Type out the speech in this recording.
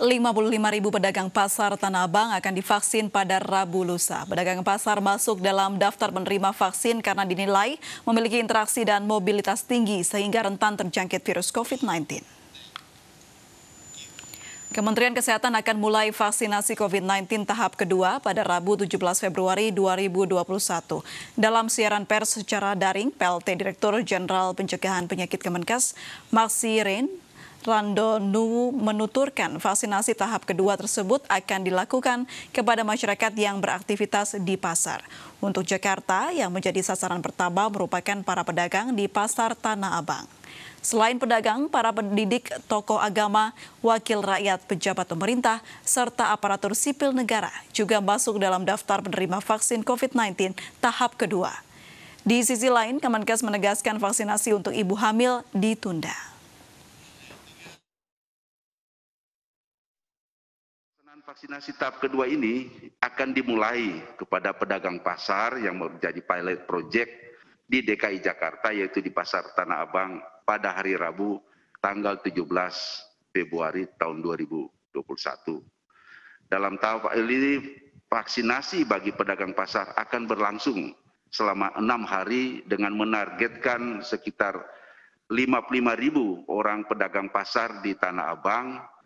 ribu pedagang pasar Tanah Abang akan divaksin pada Rabu lusa. Pedagang pasar masuk dalam daftar penerima vaksin karena dinilai memiliki interaksi dan mobilitas tinggi sehingga rentan terjangkit virus COVID-19. Kementerian Kesehatan akan mulai vaksinasi COVID-19 tahap kedua pada Rabu 17 Februari 2021. Dalam siaran pers secara daring, PLT Direktur Jenderal Pencegahan Penyakit Kemenkes, Maxi Rain, Rando Nuwu menuturkan vaksinasi tahap kedua tersebut akan dilakukan kepada masyarakat yang beraktivitas di pasar. Untuk Jakarta, yang menjadi sasaran pertama merupakan para pedagang di pasar Tanah Abang. Selain pedagang, para pendidik, tokoh agama, wakil rakyat, pejabat pemerintah, serta aparatur sipil negara juga masuk dalam daftar penerima vaksin COVID-19 tahap kedua. Di sisi lain, Kemenkes menegaskan vaksinasi untuk ibu hamil ditunda. pelaksanaan vaksinasi tahap kedua ini akan dimulai kepada pedagang pasar yang menjadi pilot project di DKI Jakarta yaitu di Pasar Tanah Abang pada hari Rabu tanggal 17 Februari tahun 2021. Dalam tahap ini vaksinasi bagi pedagang pasar akan berlangsung selama enam hari dengan menargetkan sekitar 55 ribu orang pedagang pasar di Tanah Abang